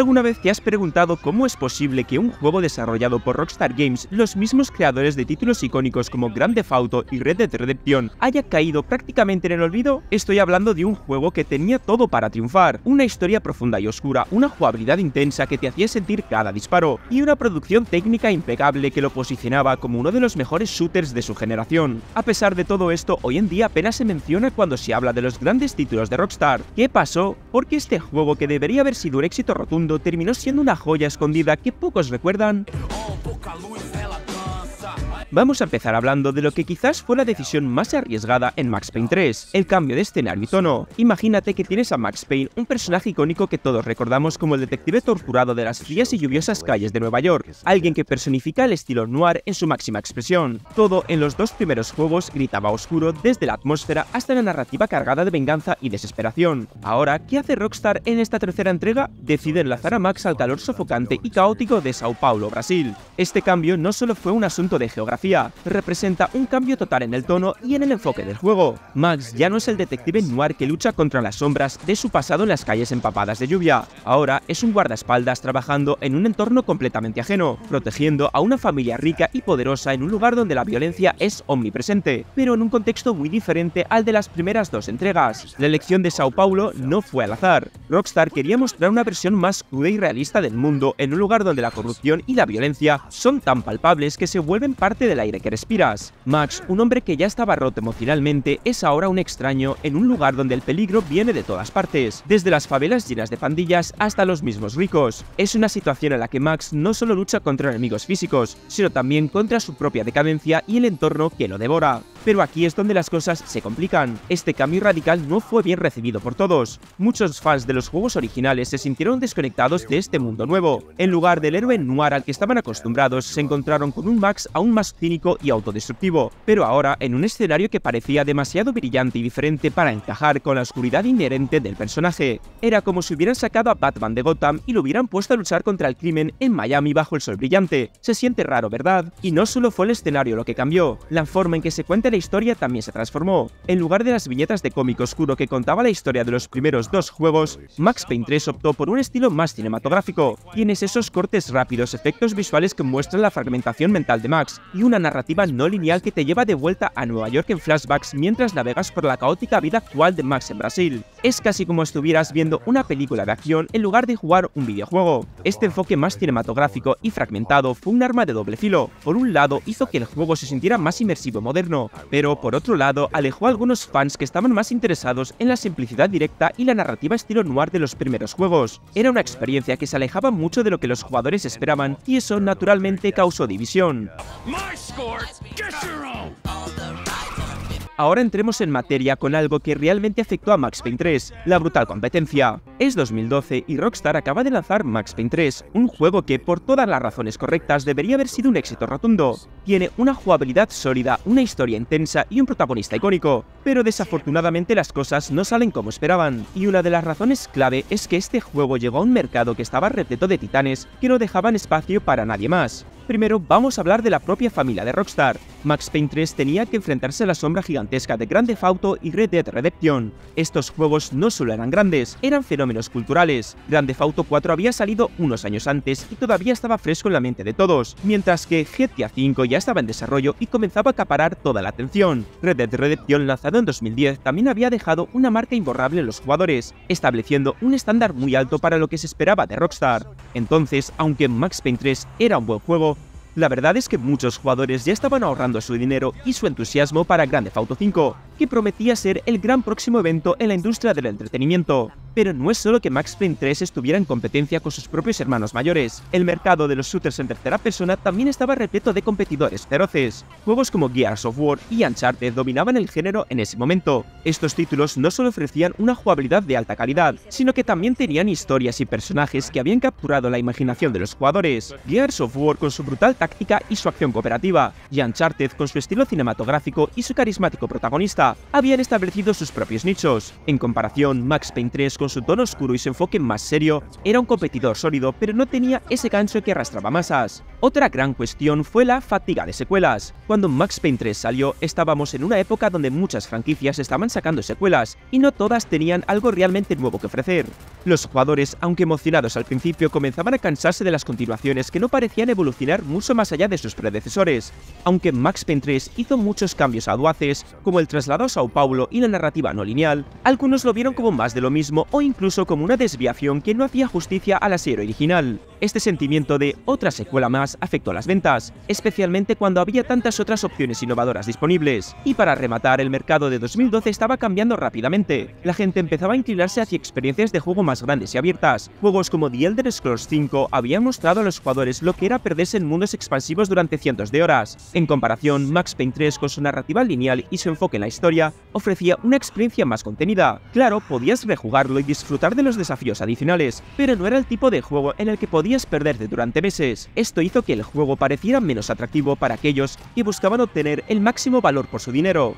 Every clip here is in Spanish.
¿Alguna vez te has preguntado cómo es posible que un juego desarrollado por Rockstar Games, los mismos creadores de títulos icónicos como Grand Theft Auto y Red Dead Redemption, haya caído prácticamente en el olvido? Estoy hablando de un juego que tenía todo para triunfar, una historia profunda y oscura, una jugabilidad intensa que te hacía sentir cada disparo, y una producción técnica impecable que lo posicionaba como uno de los mejores shooters de su generación. A pesar de todo esto, hoy en día apenas se menciona cuando se habla de los grandes títulos de Rockstar. ¿Qué pasó? Porque este juego que debería haber sido un éxito rotundo terminó siendo una joya escondida que pocos recuerdan. Vamos a empezar hablando de lo que quizás fue la decisión más arriesgada en Max Payne 3, el cambio de escenario y tono. Imagínate que tienes a Max Payne, un personaje icónico que todos recordamos como el detective torturado de las frías y lluviosas calles de Nueva York, alguien que personifica el estilo noir en su máxima expresión. Todo en los dos primeros juegos gritaba oscuro desde la atmósfera hasta la narrativa cargada de venganza y desesperación. Ahora, ¿qué hace Rockstar en esta tercera entrega? Decide enlazar a Max al calor sofocante y caótico de Sao Paulo, Brasil. Este cambio no solo fue un asunto de geografía, representa un cambio total en el tono y en el enfoque del juego. Max ya no es el detective noir que lucha contra las sombras de su pasado en las calles empapadas de lluvia, ahora es un guardaespaldas trabajando en un entorno completamente ajeno, protegiendo a una familia rica y poderosa en un lugar donde la violencia es omnipresente, pero en un contexto muy diferente al de las primeras dos entregas. La elección de Sao Paulo no fue al azar. Rockstar quería mostrar una versión más cruda y realista del mundo en un lugar donde la corrupción y la violencia son tan palpables que se vuelven parte de el aire que respiras. Max, un hombre que ya estaba roto emocionalmente, es ahora un extraño en un lugar donde el peligro viene de todas partes, desde las favelas llenas de pandillas hasta los mismos ricos. Es una situación en la que Max no solo lucha contra enemigos físicos, sino también contra su propia decadencia y el entorno que lo devora. Pero aquí es donde las cosas se complican. Este cambio radical no fue bien recibido por todos. Muchos fans de los juegos originales se sintieron desconectados de este mundo nuevo. En lugar del héroe noir al que estaban acostumbrados, se encontraron con un Max aún más cínico y autodestructivo, pero ahora en un escenario que parecía demasiado brillante y diferente para encajar con la oscuridad inherente del personaje. Era como si hubieran sacado a Batman de Gotham y lo hubieran puesto a luchar contra el crimen en Miami bajo el sol brillante. Se siente raro, ¿verdad? Y no solo fue el escenario lo que cambió, la forma en que se cuenta la historia también se transformó. En lugar de las viñetas de cómic oscuro que contaba la historia de los primeros dos juegos, Max Payne 3 optó por un estilo más cinematográfico. Tienes esos cortes rápidos, efectos visuales que muestran la fragmentación mental de Max y un una narrativa no lineal que te lleva de vuelta a Nueva York en flashbacks mientras navegas por la caótica vida actual de Max en Brasil. Es casi como estuvieras viendo una película de acción en lugar de jugar un videojuego. Este enfoque más cinematográfico y fragmentado fue un arma de doble filo. Por un lado, hizo que el juego se sintiera más inmersivo y moderno, pero por otro lado, alejó a algunos fans que estaban más interesados en la simplicidad directa y la narrativa estilo noir de los primeros juegos. Era una experiencia que se alejaba mucho de lo que los jugadores esperaban y eso naturalmente causó división. Score. Get your own! Ahora entremos en materia con algo que realmente afectó a Max Payne 3, la brutal competencia. Es 2012 y Rockstar acaba de lanzar Max Payne 3, un juego que por todas las razones correctas debería haber sido un éxito rotundo. Tiene una jugabilidad sólida, una historia intensa y un protagonista icónico, pero desafortunadamente las cosas no salen como esperaban, y una de las razones clave es que este juego llegó a un mercado que estaba repleto de titanes que no dejaban espacio para nadie más. Primero vamos a hablar de la propia familia de Rockstar, Max Payne 3 tenía que enfrentarse a la sombra gigantesca de Grand Theft Auto y Red Dead Redemption. Estos juegos no solo eran grandes, eran fenómenos culturales. Grand Theft Auto 4 había salido unos años antes y todavía estaba fresco en la mente de todos, mientras que GTA V ya estaba en desarrollo y comenzaba a acaparar toda la atención. Red Dead Redemption, lanzado en 2010, también había dejado una marca imborrable en los jugadores, estableciendo un estándar muy alto para lo que se esperaba de Rockstar. Entonces, aunque Max Payne 3 era un buen juego, la verdad es que muchos jugadores ya estaban ahorrando su dinero y su entusiasmo para Grand Theft Auto 5, que prometía ser el gran próximo evento en la industria del entretenimiento. Pero no es solo que Max Payne 3 estuviera en competencia con sus propios hermanos mayores, el mercado de los shooters en tercera persona también estaba repleto de competidores feroces. Juegos como Gears of War y Uncharted dominaban el género en ese momento. Estos títulos no solo ofrecían una jugabilidad de alta calidad, sino que también tenían historias y personajes que habían capturado la imaginación de los jugadores. Gears of War con su brutal táctica y su acción cooperativa, y Uncharted con su estilo cinematográfico y su carismático protagonista, habían establecido sus propios nichos. En comparación, Max Payne 3 con su tono oscuro y su enfoque más serio, era un competidor sólido, pero no tenía ese gancho que arrastraba masas. Otra gran cuestión fue la fatiga de secuelas. Cuando Max Payne 3 salió, estábamos en una época donde muchas franquicias estaban sacando secuelas, y no todas tenían algo realmente nuevo que ofrecer. Los jugadores, aunque emocionados al principio, comenzaban a cansarse de las continuaciones que no parecían evolucionar mucho más allá de sus predecesores. Aunque Max Payne 3 hizo muchos cambios audaces, como el traslado a Sao Paulo y la narrativa no lineal, algunos lo vieron como más de lo mismo o incluso como una desviación que no hacía justicia a la serie original. Este sentimiento de otra secuela más afectó a las ventas, especialmente cuando había tantas otras opciones innovadoras disponibles. Y para rematar, el mercado de 2012 estaba cambiando rápidamente. La gente empezaba a inclinarse hacia experiencias de juego más grandes y abiertas. Juegos como The Elder Scrolls 5 habían mostrado a los jugadores lo que era perderse en mundos expansivos durante cientos de horas. En comparación, Max Payne 3 con su narrativa lineal y su enfoque en la historia ofrecía una experiencia más contenida. Claro, podías rejugarlo y disfrutar de los desafíos adicionales, pero no era el tipo de juego en el que podías perderte durante meses. Esto hizo que el juego pareciera menos atractivo para aquellos que buscaban obtener el máximo valor por su dinero.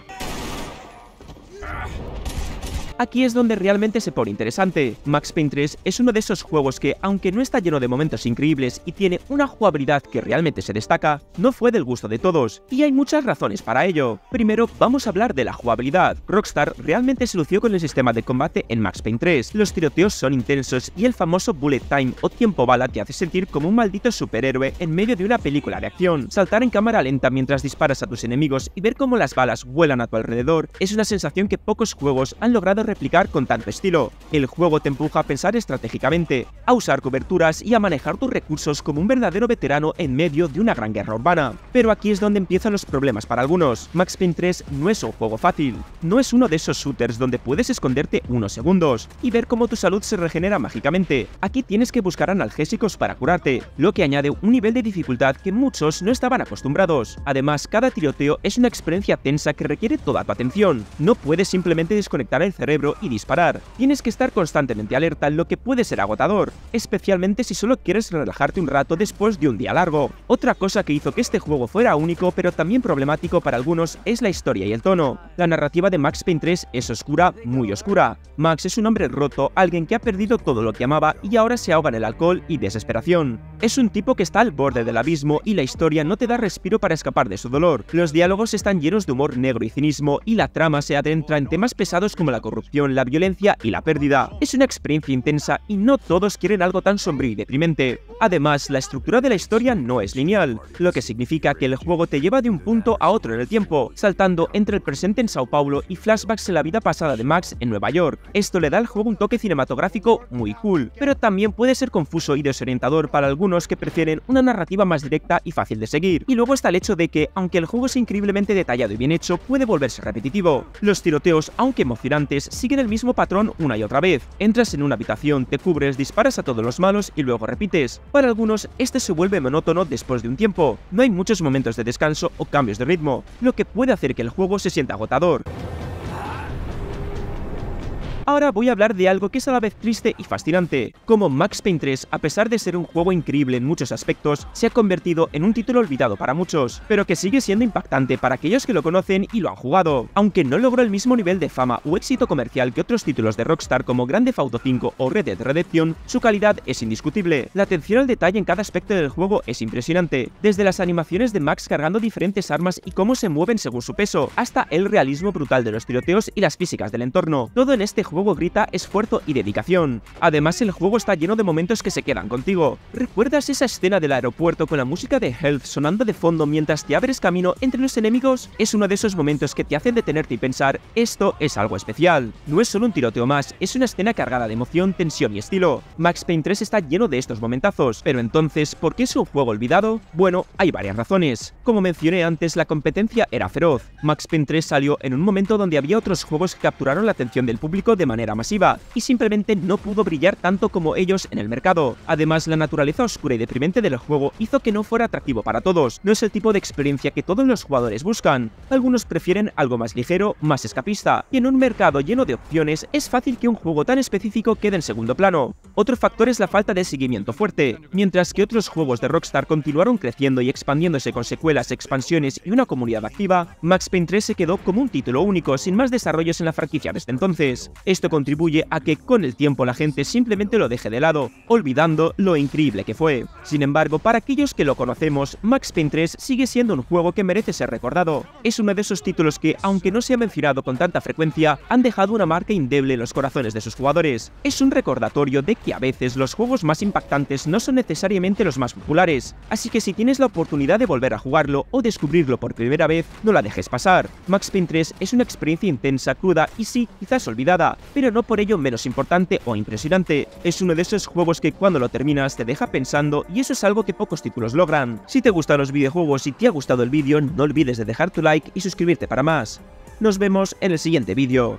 Aquí es donde realmente se pone interesante. Max Payne 3 es uno de esos juegos que, aunque no está lleno de momentos increíbles y tiene una jugabilidad que realmente se destaca, no fue del gusto de todos, y hay muchas razones para ello. Primero, vamos a hablar de la jugabilidad. Rockstar realmente se lució con el sistema de combate en Max Payne 3. Los tiroteos son intensos y el famoso bullet time o tiempo bala te hace sentir como un maldito superhéroe en medio de una película de acción. Saltar en cámara lenta mientras disparas a tus enemigos y ver cómo las balas vuelan a tu alrededor es una sensación que pocos juegos han logrado replicar con tanto estilo. El juego te empuja a pensar estratégicamente, a usar coberturas y a manejar tus recursos como un verdadero veterano en medio de una gran guerra urbana. Pero aquí es donde empiezan los problemas para algunos. Max Payne 3 no es un juego fácil, no es uno de esos shooters donde puedes esconderte unos segundos y ver cómo tu salud se regenera mágicamente. Aquí tienes que buscar analgésicos para curarte, lo que añade un nivel de dificultad que muchos no estaban acostumbrados. Además, cada tiroteo es una experiencia tensa que requiere toda tu atención. No puedes simplemente desconectar el cerebro y disparar. Tienes que estar constantemente alerta, en lo que puede ser agotador, especialmente si solo quieres relajarte un rato después de un día largo. Otra cosa que hizo que este juego fuera único, pero también problemático para algunos, es la historia y el tono. La narrativa de Max Payne 3 es oscura, muy oscura. Max es un hombre roto, alguien que ha perdido todo lo que amaba y ahora se ahoga en el alcohol y desesperación. Es un tipo que está al borde del abismo y la historia no te da respiro para escapar de su dolor. Los diálogos están llenos de humor negro y cinismo y la trama se adentra en temas pesados como la corrupción la violencia y la pérdida. Es una experiencia intensa y no todos quieren algo tan sombrío y deprimente. Además, la estructura de la historia no es lineal, lo que significa que el juego te lleva de un punto a otro en el tiempo, saltando entre el presente en Sao Paulo y flashbacks en la vida pasada de Max en Nueva York. Esto le da al juego un toque cinematográfico muy cool, pero también puede ser confuso y desorientador para algunos que prefieren una narrativa más directa y fácil de seguir. Y luego está el hecho de que, aunque el juego es increíblemente detallado y bien hecho, puede volverse repetitivo. Los tiroteos, aunque emocionantes, siguen el mismo patrón una y otra vez. Entras en una habitación, te cubres, disparas a todos los malos y luego repites. Para algunos, este se vuelve monótono después de un tiempo. No hay muchos momentos de descanso o cambios de ritmo, lo que puede hacer que el juego se sienta agotador. Ahora voy a hablar de algo que es a la vez triste y fascinante, como Max Payne 3, a pesar de ser un juego increíble en muchos aspectos, se ha convertido en un título olvidado para muchos, pero que sigue siendo impactante para aquellos que lo conocen y lo han jugado. Aunque no logró el mismo nivel de fama o éxito comercial que otros títulos de Rockstar como Grand Theft Auto 5 o Red Dead Redemption, su calidad es indiscutible. La atención al detalle en cada aspecto del juego es impresionante, desde las animaciones de Max cargando diferentes armas y cómo se mueven según su peso, hasta el realismo brutal de los tiroteos y las físicas del entorno. Todo en este juego juego grita esfuerzo y dedicación. Además, el juego está lleno de momentos que se quedan contigo. ¿Recuerdas esa escena del aeropuerto con la música de Health sonando de fondo mientras te abres camino entre los enemigos? Es uno de esos momentos que te hacen detenerte y pensar, esto es algo especial. No es solo un tiroteo más, es una escena cargada de emoción, tensión y estilo. Max Payne 3 está lleno de estos momentazos, pero entonces, ¿por qué es un juego olvidado? Bueno, hay varias razones. Como mencioné antes, la competencia era feroz. Max Payne 3 salió en un momento donde había otros juegos que capturaron la atención del público de manera masiva, y simplemente no pudo brillar tanto como ellos en el mercado. Además, la naturaleza oscura y deprimente del juego hizo que no fuera atractivo para todos, no es el tipo de experiencia que todos los jugadores buscan. Algunos prefieren algo más ligero, más escapista, y en un mercado lleno de opciones es fácil que un juego tan específico quede en segundo plano. Otro factor es la falta de seguimiento fuerte. Mientras que otros juegos de Rockstar continuaron creciendo y expandiéndose con secuelas, expansiones y una comunidad activa, Max Payne 3 se quedó como un título único, sin más desarrollos en la franquicia desde entonces. Esto contribuye a que con el tiempo la gente simplemente lo deje de lado, olvidando lo increíble que fue. Sin embargo, para aquellos que lo conocemos, Max Payne 3 sigue siendo un juego que merece ser recordado. Es uno de esos títulos que, aunque no se ha mencionado con tanta frecuencia, han dejado una marca indeble en los corazones de sus jugadores. Es un recordatorio de que a veces los juegos más impactantes no son necesariamente los más populares, así que si tienes la oportunidad de volver a jugarlo o descubrirlo por primera vez, no la dejes pasar. Max Payne 3 es una experiencia intensa, cruda y sí, quizás olvidada, pero no por ello menos importante o impresionante. Es uno de esos juegos que cuando lo terminas te deja pensando y eso es algo que pocos títulos logran. Si te gustan los videojuegos y te ha gustado el vídeo, no olvides de dejar tu like y suscribirte para más. Nos vemos en el siguiente vídeo.